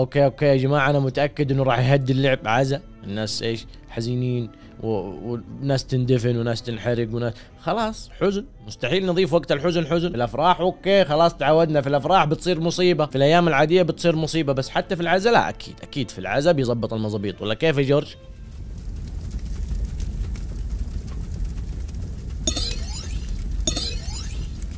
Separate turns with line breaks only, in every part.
اوكي اوكي يا جماعه انا متاكد انه راح يهدي اللعب عزا الناس ايش حزينين وناس و... تندفن وناس تنحرق وناس خلاص حزن مستحيل نضيف وقت الحزن حزن الافراح اوكي خلاص تعودنا في الافراح بتصير مصيبه في الايام العاديه بتصير مصيبه بس حتى في العزاء لا اكيد اكيد في العزاء بيظبط المظابيط ولا كيف يا جورج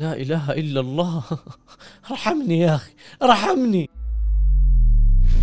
لا اله الا الله رحمني يا اخي رحمني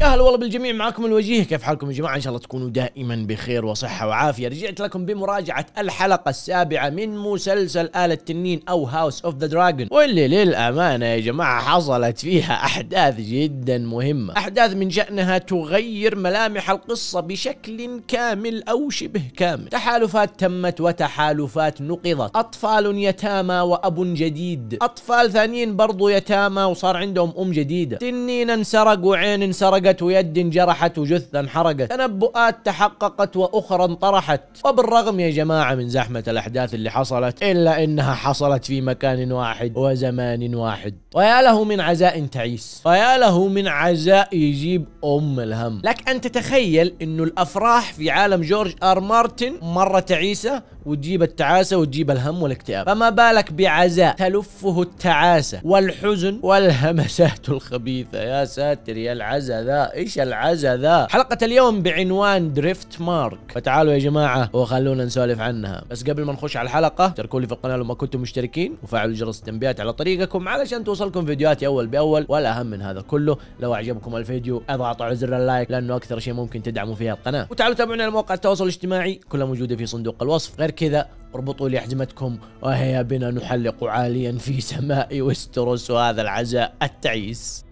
يا هلا والله بالجميع معاكم الوجيه كيف حالكم يا جماعه ان شاء الله تكونوا دائما بخير وصحه وعافيه رجعت لكم بمراجعه الحلقه السابعه من مسلسل آل التنين او هاوس اوف ذا دراجون واللي للامانه يا جماعه حصلت فيها احداث جدا مهمه احداث من شانها تغير ملامح القصه بشكل كامل او شبه كامل تحالفات تمت وتحالفات نقضت اطفال يتامى واب جديد اطفال ثانيين برضو يتامى وصار عندهم ام جديده تنين انسرق وعين انسرقت ضربة يد جرحت وجثة انحرقت تنبؤات تحققت وأخرى انطرحت وبالرغم يا جماعة من زحمة الأحداث اللي حصلت إلا إنها حصلت في مكان واحد وزمان واحد ويا له من عزاء تعيس ويا له من عزاء يجيب أم الهم لك أن تتخيل إنه الأفراح في عالم جورج آر مارتن مرة تعيسة وتجيب التعاسة وتجيب الهم والاكتئاب فما بالك بعزاء تلفه التعاسة والحزن والهمسات الخبيثة يا ساتر يا العزاء ذا ايش العزا ذا حلقة اليوم بعنوان دريفت مارك فتعالوا يا جماعة وخلونا نسولف عنها بس قبل ما نخش على الحلقة اشتركوا لي في القناة لو ما كنتم مشتركين وفعلوا جرس التنبيهات على طريقكم علشان توصلكم فيديوهاتي اول باول والاهم من هذا كله لو اعجبكم الفيديو اضغطوا زر اللايك لانه اكثر شيء ممكن تدعموا فيها القناة وتعالوا تابعونا على مواقع التواصل الاجتماعي كلها موجودة في صندوق الوصف غير كذا اربطوا لي احزمتكم وهيا بنا نحلق عاليا في سماء وستروس وهذا العزاء التعيس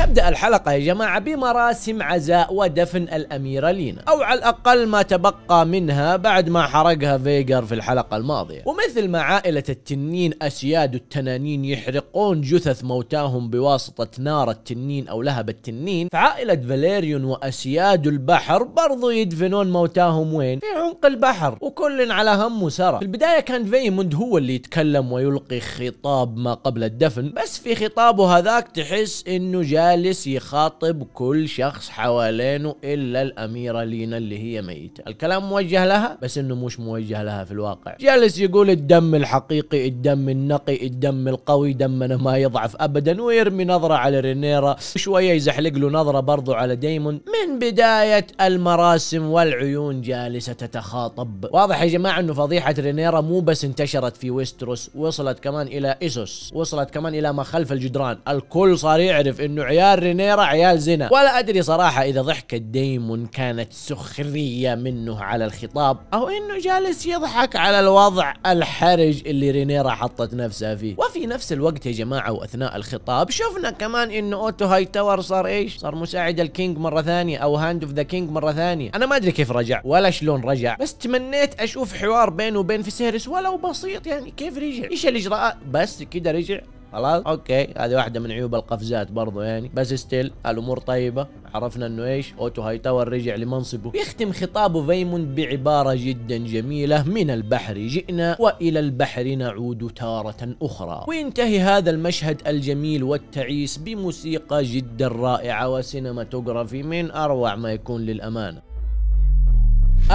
تبدأ الحلقة يا جماعة بمراسم عزاء ودفن الأميرة لينا أو على الأقل ما تبقى منها بعد ما حرقها فيجر في الحلقة الماضية ومثل ما عائلة التنين أسياد التنانين يحرقون جثث موتاهم بواسطة نار التنين أو لهب التنين فعائلة فاليريون وأسياد البحر برضو يدفنون موتاهم وين؟ في عمق البحر وكل على هم وسرى في البداية كان فيموند هو اللي يتكلم ويلقي خطاب ما قبل الدفن بس في خطابه هذاك تحس انه جاي جالس يخاطب كل شخص حوالينه الا الاميره لينا اللي هي ميته الكلام موجه لها بس انه مش موجه لها في الواقع جالس يقول الدم الحقيقي الدم النقي الدم القوي دمنا ما يضعف ابدا ويرمي نظره على رينيرا شويه يزحلق له نظره برضو على ديمون من بدايه المراسم والعيون جالسه تتخاطب واضح يا جماعه انه فضيحه رينيرا مو بس انتشرت في ويستروس وصلت كمان الى ايسوس، وصلت كمان الى ما خلف الجدران الكل صار يعرف انه عيال رينيرا عيال زنا ولا ادري صراحه اذا ضحكه ديمون كانت سخريه منه على الخطاب او انه جالس يضحك على الوضع الحرج اللي رينيرا حطت نفسها فيه وفي نفس الوقت يا جماعه واثناء الخطاب شفنا كمان انه اوتو هاي تاور صار ايش صار مساعد الكينج مره ثانيه او هاند اوف ذا كينج مره ثانيه انا ما ادري كيف رجع ولا شلون رجع بس تمنيت اشوف حوار بينه وبين فيسيرس ولو بسيط يعني كيف رجع ايش الاجراءات بس كده رجع خلاص اوكي هذه واحده من عيوب القفزات برضو يعني بس ستيل الامور طيبه عرفنا انه ايش اوتو هاي تاور رجع لمنصبه يختم خطابه فيموند بعباره جدا جميله من البحر جئنا والى البحر نعود تاره اخرى وينتهي هذا المشهد الجميل والتعيس بموسيقى جدا رائعه وسينماتوجرافي من اروع ما يكون للامانه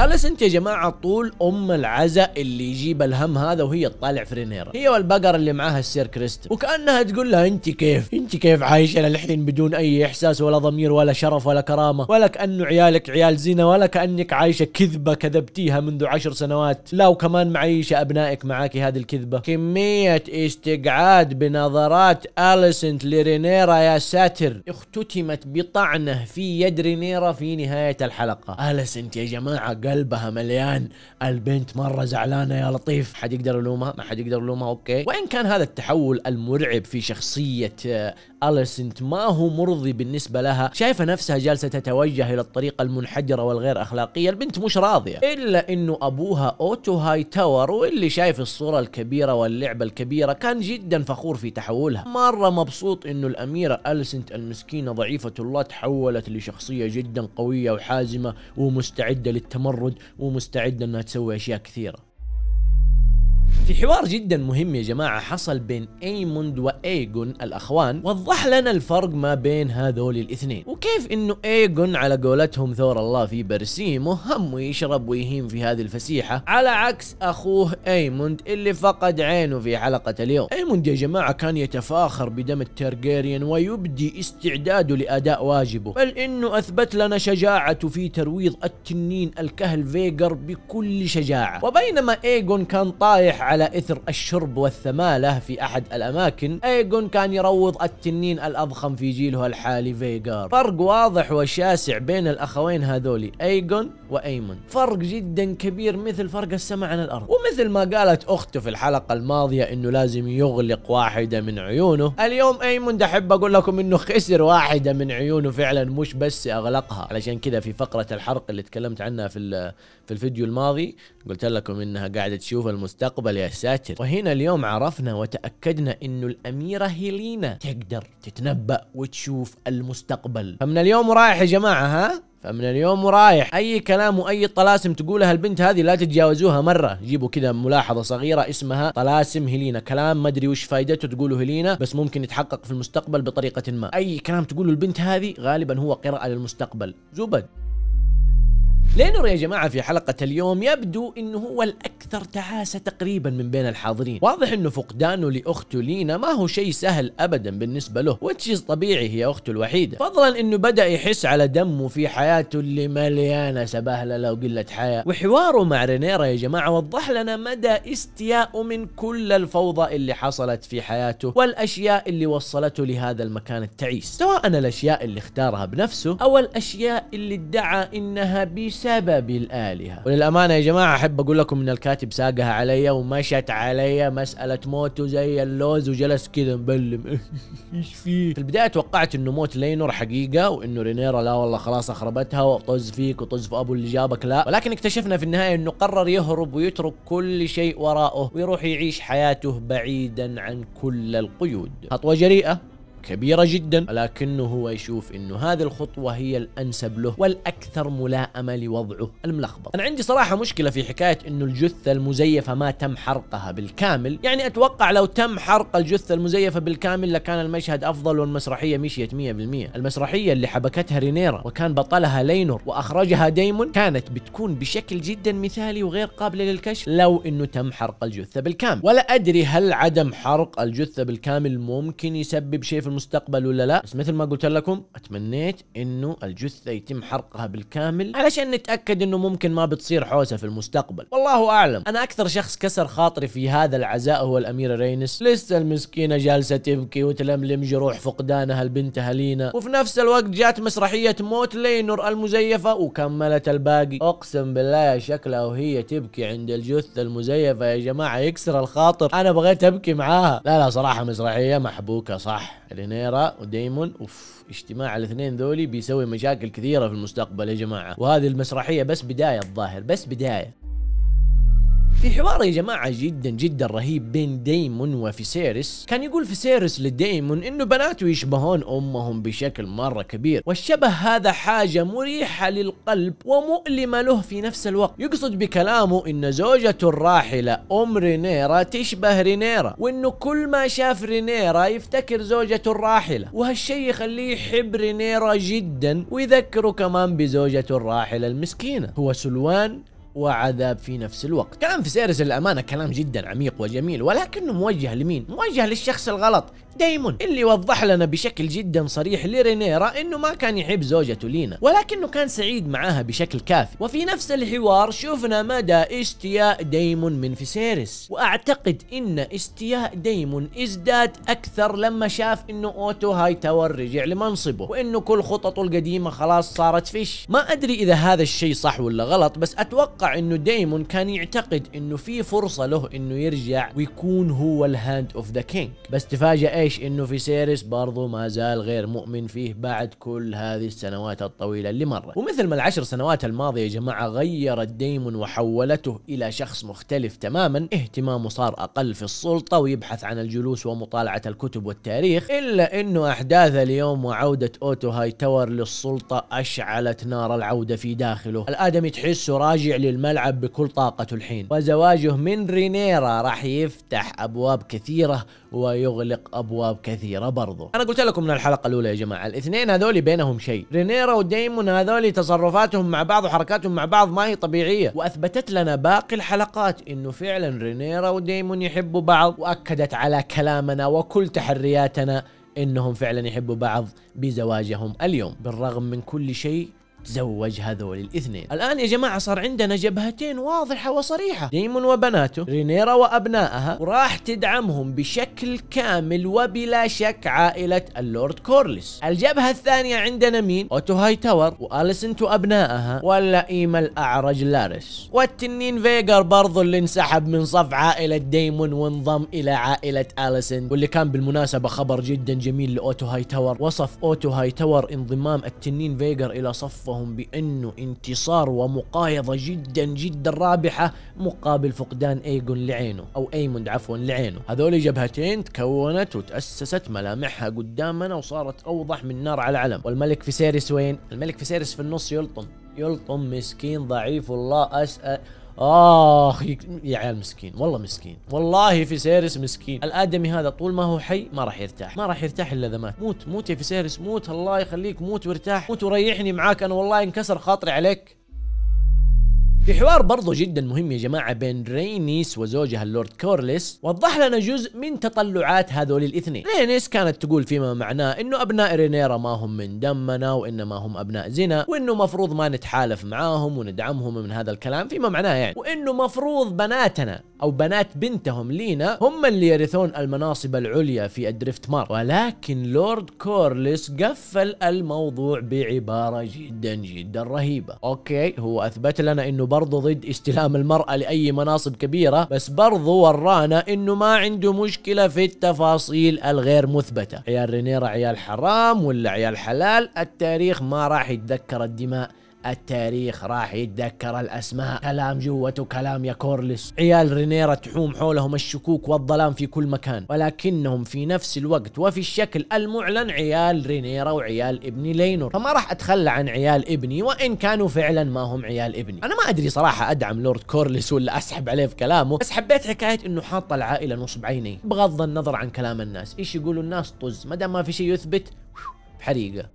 اليسنت يا جماعه طول ام العزاء اللي يجيب الهم هذا وهي تطالع رينيرا هي والبقره اللي معاها السير كريست وكانها تقول لها انت كيف انت كيف عايشه للحين بدون اي احساس ولا ضمير ولا شرف ولا كرامه ولا كانه عيالك عيال زنا ولا كانك عايشه كذبه كذبتيها منذ عشر سنوات لا وكمان معيشه ابنائك معاكي هذه الكذبه كميه استقعاد بنظرات اليسنت لرينيرا يا ساتر اختتمت بطعنه في يد رينيرا في نهايه الحلقه اليسنت يا جماعه قلبها مليان البنت مره زعلانه يا لطيف حد يقدر يلومها ما حد يقدر يلومها اوكي وان كان هذا التحول المرعب في شخصيه آه، اليسنت ما هو مرضي بالنسبه لها شايفه نفسها جالسه تتوجه الى الطريقه المنحدره والغير اخلاقيه البنت مش راضيه الا انه ابوها اوتو هاي تاور واللي شايف الصوره الكبيره واللعبه الكبيره كان جدا فخور في تحولها مره مبسوط انه الاميره اليسنت المسكينه ضعيفه الله تحولت لشخصيه جدا قويه وحازمه ومستعده للتمرد تمرد ومستعده انها تسوي اشياء كثيره في حوار جدا مهم يا جماعة حصل بين ايموند وايجون الاخوان وضح لنا الفرق ما بين هذول الاثنين وكيف انه ايجون على قولتهم ثور الله في برسيمه هم يشرب ويهيم في هذه الفسيحة على عكس اخوه ايموند اللي فقد عينه في حلقة اليوم ايموند يا جماعة كان يتفاخر بدم الترجيريان ويبدي استعداده لاداء واجبه بل انه اثبت لنا شجاعته في ترويض التنين الكهل فيجر بكل شجاعة وبينما ايجون كان طايح على إثر الشرب والثمالة في أحد الأماكن أيجون كان يروض التنين الأضخم في جيله الحالي فيجار فرق واضح وشاسع بين الأخوين هذولي أيجون وأيمن فرق جدا كبير مثل فرق السماء عن الأرض ومثل ما قالت أخته في الحلقة الماضية أنه لازم يغلق واحدة من عيونه اليوم أيمن احب أقول لكم أنه خسر واحدة من عيونه فعلا مش بس أغلقها علشان كذا في فقرة الحرق اللي تكلمت عنها في في الفيديو الماضي قلت لكم انها قاعده تشوف المستقبل يا يا ساتر وهنا اليوم عرفنا وتأكدنا انه الاميرة هيلينا تقدر تتنبأ وتشوف المستقبل فمن اليوم رايح يا جماعة ها فمن اليوم ورايح اي كلام واي طلاسم تقولها البنت هذه لا تتجاوزوها مره جيبوا كذا ملاحظه صغيره اسمها طلاسم هيلينا كلام ما ادري وش فائدته تقوله هيلينا بس ممكن يتحقق في المستقبل بطريقه ما اي كلام تقوله البنت هذه غالبا هو قراءه للمستقبل زبد لينور يا جماعة في حلقة اليوم يبدو انه هو الاكثر تعاسة تقريبا من بين الحاضرين واضح انه فقدانه لاخته لينا ما هو شيء سهل ابدا بالنسبة له وتشيز طبيعي هي اخته الوحيدة فضلا انه بدأ يحس على دمه في حياته اللي مليانة سبهللة وقلة حياة وحواره مع رينيرا يا جماعة وضح لنا مدى استياءه من كل الفوضى اللي حصلت في حياته والاشياء اللي وصلته لهذا المكان التعيس سواء الاشياء اللي اختارها بنفسه او الاشياء اللي ادعى انها بيس بسبب الآلهة وللأمانة يا جماعة أحب أقول لكم إن الكاتب ساقها علي ومشت علي مسألة موته زي اللوز وجلس كذا مبلم إيش فيه في البداية توقعت إنه موت لينور حقيقة وإنه رينيرا لا والله خلاص أخربتها وطز فيك وطز في أبو اللي جابك لا ولكن اكتشفنا في النهاية إنه قرر يهرب ويترك كل شيء وراءه ويروح يعيش حياته بعيدا عن كل القيود خطوة جريئة كبيرة جدا ولكنه هو يشوف انه هذه الخطوة هي الانسب له والاكثر ملائمة لوضعه الملخبط انا عندي صراحة مشكلة في حكاية انه الجثة المزيفة ما تم حرقها بالكامل يعني اتوقع لو تم حرق الجثة المزيفة بالكامل لكان المشهد افضل والمسرحية مشيت 100% المسرحية اللي حبكتها رينيرا وكان بطلها لينور واخرجها دايمون كانت بتكون بشكل جدا مثالي وغير قابلة للكشف لو انه تم حرق الجثة بالكامل ولا ادري هل عدم حرق الجثة بالكامل ممكن يسبب شيء في المستقبل ولا لا بس مثل ما قلت لكم اتمنيت انه الجثه يتم حرقها بالكامل علشان نتاكد انه ممكن ما بتصير حوسه في المستقبل والله اعلم انا اكثر شخص كسر خاطري في هذا العزاء هو الاميره رينس لسه المسكينه جالسه تبكي وتلملم جروح فقدانها البنت لينا وفي نفس الوقت جات مسرحيه موت لينور المزيفه وكملت الباقي اقسم بالله شكلها وهي تبكي عند الجثه المزيفه يا جماعه يكسر الخاطر انا بغيت ابكي معاها لا لا صراحه مسرحيه محبوكه صح اللي رينيرا وديمون اوف اجتماع الاثنين ذولي بيسوي مشاكل كثيره في المستقبل يا جماعه وهذه المسرحيه بس بدايه الظاهر بس بدايه في حوار يا جماعة جدا جدا رهيب بين ديمون وفيسيرس كان يقول فيسيرس لديمون انه بناته يشبهون امهم بشكل مرة كبير والشبه هذا حاجة مريحة للقلب ومؤلمة له في نفس الوقت يقصد بكلامه ان زوجته الراحلة ام رينيرا تشبه رينيرا وانه كل ما شاف رينيرا يفتكر زوجته الراحلة وهالشي يخليه يحب رينيرا جدا ويذكره كمان بزوجته الراحلة المسكينة هو سلوان وعذاب في نفس الوقت كلام في سيرس الأمانة كلام جدا عميق وجميل ولكنه موجه لمين؟ موجه للشخص الغلط دايمون اللي وضح لنا بشكل جدا صريح لرينيرا انه ما كان يحب زوجته لينا ولكنه كان سعيد معاها بشكل كافي وفي نفس الحوار شفنا مدى استياء دايمون من فيسيرس واعتقد ان استياء دايمون ازداد اكثر لما شاف انه اوتو هاي تاور رجع لمنصبه وانه كل خططه القديمه خلاص صارت فيش ما ادري اذا هذا الشيء صح ولا غلط بس اتوقع انه ديمون كان يعتقد انه في فرصه له انه يرجع ويكون هو الهاند اوف ذا كينج بس تفاجئ ايش انه في سيريس برضه ما زال غير مؤمن فيه بعد كل هذه السنوات الطويله اللي مرت ومثل ما العشر سنوات الماضيه يا جماعه غيرت ديمون وحولته الى شخص مختلف تماما اهتمامه صار اقل في السلطه ويبحث عن الجلوس ومطالعه الكتب والتاريخ الا انه احداث اليوم وعوده اوتو هاي تاور للسلطه اشعلت نار العوده في داخله الادمي تحسه راجع لل الملعب بكل طاقته الحين وزواجه من رينيرا راح يفتح أبواب كثيرة ويغلق أبواب كثيرة برضه أنا قلت لكم من الحلقة الأولى يا جماعة الاثنين هذول بينهم شيء رينيرا وديمون هذول تصرفاتهم مع بعض وحركاتهم مع بعض ما هي طبيعية وأثبتت لنا باقي الحلقات إنه فعلا رينيرا وديمون يحبوا بعض وأكدت على كلامنا وكل تحرياتنا انهم فعلا يحبوا بعض بزواجهم اليوم بالرغم من كل شيء تزوج هذول الاثنين الآن يا جماعة صار عندنا جبهتين واضحة وصريحة ديمون وبناته رينيرا وأبنائها وراح تدعمهم بشكل كامل وبلا شك عائلة اللورد كورلس الجبهة الثانية عندنا مين أوتو هاي تاور وأليسنت وأبنائها واللئيم الأعرج لارس والتنين فيجر برضو اللي انسحب من صف عائلة ديمون وانضم إلى عائلة أليسنت واللي كان بالمناسبة خبر جدا جميل لأوتو هاي تاور وصف أوتو هاي تاور انضمام التنين فيجر إلى صفه وصفهم بانه انتصار ومقايضه جدا جدا رابحه مقابل فقدان ايجون لعينه او ايموند عفوا لعينه هذول جبهتين تكونت وتاسست ملامحها قدامنا وصارت اوضح من نار على علم والملك في سيرس وين الملك في سيرس في النص يلطم يلطم مسكين ضعيف والله اسال اخ يا عيال مسكين والله مسكين والله في سيرس مسكين الادمي هذا طول ما هو حي ما راح يرتاح ما راح يرتاح الا اذا مات موت موت يا في سيرس موت الله يخليك موت وارتاح موت وريحني معاك انا والله انكسر خاطري عليك في حوار برضه جدا مهم يا جماعة بين رينيس وزوجها اللورد كورليس وضح لنا جزء من تطلعات هذول الاثنين رينيس كانت تقول فيما معناه انه ابناء رينيرا ما هم من دمنا وانما هم ابناء زنا وانه مفروض ما نتحالف معاهم وندعمهم من هذا الكلام فيما معناه يعني وانه مفروض بناتنا او بنات بنتهم لينا هم اللي يرثون المناصب العليا في الدريفت مار ولكن لورد كورليس قفل الموضوع بعبارة جدا جدا رهيبة اوكي هو اثبت لنا انه برضو ضد استلام المرأة لأي مناصب كبيرة بس برضو ورانا انه ما عنده مشكلة في التفاصيل الغير مثبتة عيال رينيرا عيال حرام ولا عيال حلال التاريخ ما راح يتذكر الدماء التاريخ راح يتذكر الاسماء كلام جوته كلام يا كورلس عيال رينيرا تحوم حولهم الشكوك والظلام في كل مكان ولكنهم في نفس الوقت وفي الشكل المعلن عيال رينيرا وعيال ابني لينور فما راح اتخلى عن عيال ابني وان كانوا فعلا ما هم عيال ابني انا ما ادري صراحه ادعم لورد كورلس ولا اسحب عليه في كلامه بس حبيت حكايه انه حاط العائله نصب عيني بغض النظر عن كلام الناس ايش يقولوا الناس طز ما دام ما في شيء يثبت حريقه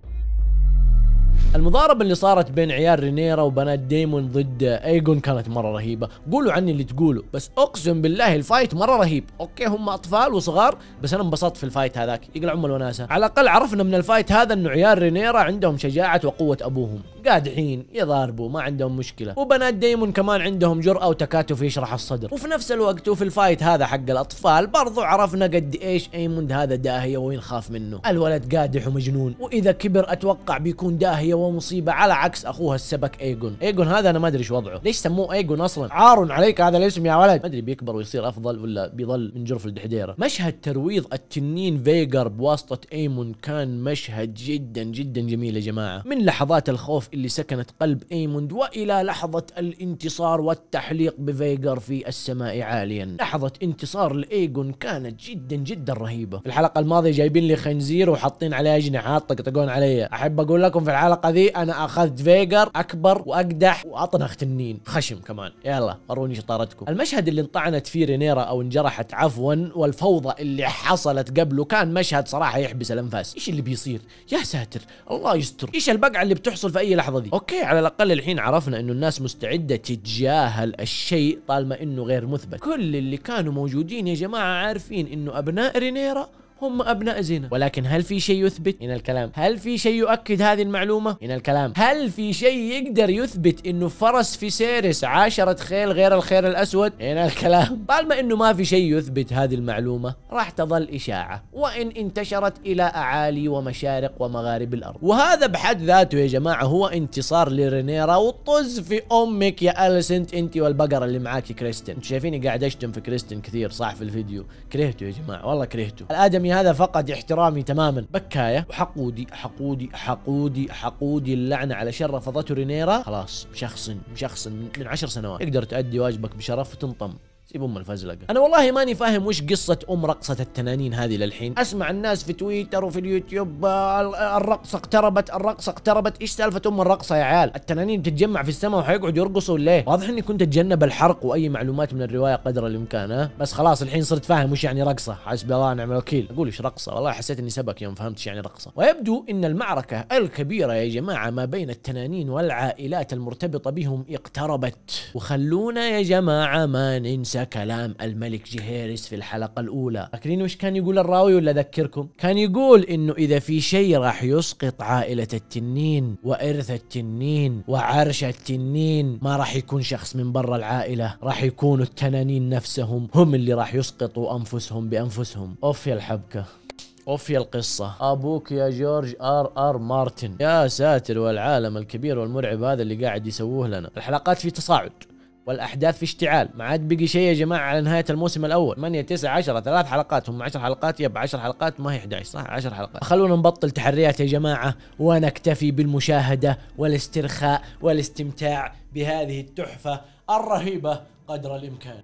المضاربة اللي صارت بين عيال رينيرا وبنات ديمون ضد ايجون كانت مرة رهيبة قولوا عني اللي تقولوا بس اقسم بالله الفايت مرة رهيب اوكي هم اطفال وصغار بس انا انبسطت في الفايت هذاك يقلع ام الوناسة على الاقل عرفنا من الفايت هذا انه عيال رينيرا عندهم شجاعة وقوة ابوهم قادحين يضاربوا ما عندهم مشكلة وبنات ديمون كمان عندهم جرأة وتكاتف يشرح الصدر وفي نفس الوقت وفي الفايت هذا حق الاطفال برضو عرفنا قد ايش ايموند هذا داهية وين خاف منه الولد قادح ومجنون واذا كبر اتوقع بيكون داهية سوى مصيبه على عكس اخوها السبك ايجون ايجون هذا انا ما ادري ايش وضعه ليش سموه ايجون اصلا عار عليك هذا الاسم يا ولد ما ادري بيكبر ويصير افضل ولا بيظل من جرف الدحديره مشهد ترويض التنين فيجر بواسطه ايمون كان مشهد جدا جدا جميل يا جماعه من لحظات الخوف اللي سكنت قلب ايموند والى لحظه الانتصار والتحليق بفيجر في السماء عاليا لحظه انتصار لايجون كانت جدا جدا رهيبه في الحلقه الماضيه جايبين لي خنزير وحاطين عليه اجنحه طقطقون علي احب اقول لكم في الحلقه هذه انا اخذت فيجر اكبر واقدح واطنخ تنين خشم كمان يلا وروني شطارتكم المشهد اللي انطعنت فيه رينيرا او انجرحت عفوا والفوضى اللي حصلت قبله كان مشهد صراحه يحبس الانفاس ايش اللي بيصير يا ساتر الله يستر ايش البقعه اللي بتحصل في اي لحظه دي اوكي على الاقل الحين عرفنا انه الناس مستعده تتجاهل الشيء طالما انه غير مثبت كل اللي كانوا موجودين يا جماعه عارفين انه ابناء رينيرا هم ابناء زنا ولكن هل في شيء يثبت هنا الكلام هل في شيء يؤكد هذه المعلومه هنا الكلام هل في شيء يقدر يثبت انه فرس في سيرس عاشرة خيل غير الخير الاسود هنا الكلام طالما انه ما في شيء يثبت هذه المعلومه راح تظل اشاعه وان انتشرت الى اعالي ومشارق ومغارب الارض وهذا بحد ذاته يا جماعه هو انتصار لرينيرا وطز في امك يا اليسنت انت والبقره اللي معاك كريستن انتوا شايفيني قاعد اشتم في كريستن كثير صح في الفيديو كرهته يا جماعه والله كرهته الادمي يعني هذا فقد احترامي تماما بكاية وحقودي حقودي حقودي حقودي اللعنة على شر رفضته رينيرا خلاص شخص مشخصن من عشر سنوات تقدر تؤدي واجبك بشرف وتنطم سيب ام الفزلقه انا والله ماني فاهم وش قصه ام رقصه التنانين هذه للحين اسمع الناس في تويتر وفي اليوتيوب الرقصه اقتربت الرقصه اقتربت ايش سالفه ام الرقصه يا عيال التنانين بتتجمع في السماء وحيقعدوا يرقصوا ليه واضح اني كنت اتجنب الحرق واي معلومات من الروايه قدر الامكان ها بس خلاص الحين صرت فاهم وش يعني رقصه حسبي الله ونعم الوكيل اقول ايش رقصه والله حسيت اني سبك يوم فهمت ايش يعني رقصه ويبدو ان المعركه الكبيره يا جماعه ما بين التنانين والعائلات المرتبطه بهم اقتربت وخلونا يا جماعه ما ننسى ننسى كلام الملك جهيرس في الحلقة الأولى فاكرين وش كان يقول الراوي ولا أذكركم كان يقول إنه إذا في شيء راح يسقط عائلة التنين وإرث التنين وعرش التنين ما راح يكون شخص من برا العائلة راح يكونوا التنانين نفسهم هم اللي راح يسقطوا أنفسهم بأنفسهم أوف يا الحبكة اوف يا القصة ابوك يا جورج ار ار مارتن يا ساتر والعالم الكبير والمرعب هذا اللي قاعد يسووه لنا الحلقات في تصاعد والاحداث في اشتعال ما عاد بقي شيء يا جماعه على نهايه الموسم الاول 8 9 10 ثلاث حلقات هم 10 حلقات يب 10 حلقات ما هي 11 صح 10 حلقات خلونا نبطل تحريات يا جماعه ونكتفي بالمشاهده والاسترخاء والاستمتاع بهذه التحفه الرهيبه قدر الامكان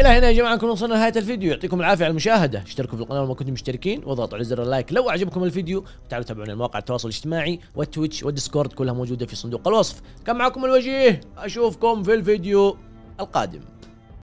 الى هنا يا جماعه نكون وصلنا لنهايه الفيديو يعطيكم العافيه على المشاهده اشتركوا في القناه لو ما كنتم مشتركين واضغطوا على زر اللايك لو اعجبكم الفيديو وتعالوا تابعونا المواقع التواصل الاجتماعي والتويتش والديسكورد كلها موجوده في صندوق الوصف كان معكم الوجيه اشوفكم في الفيديو القادم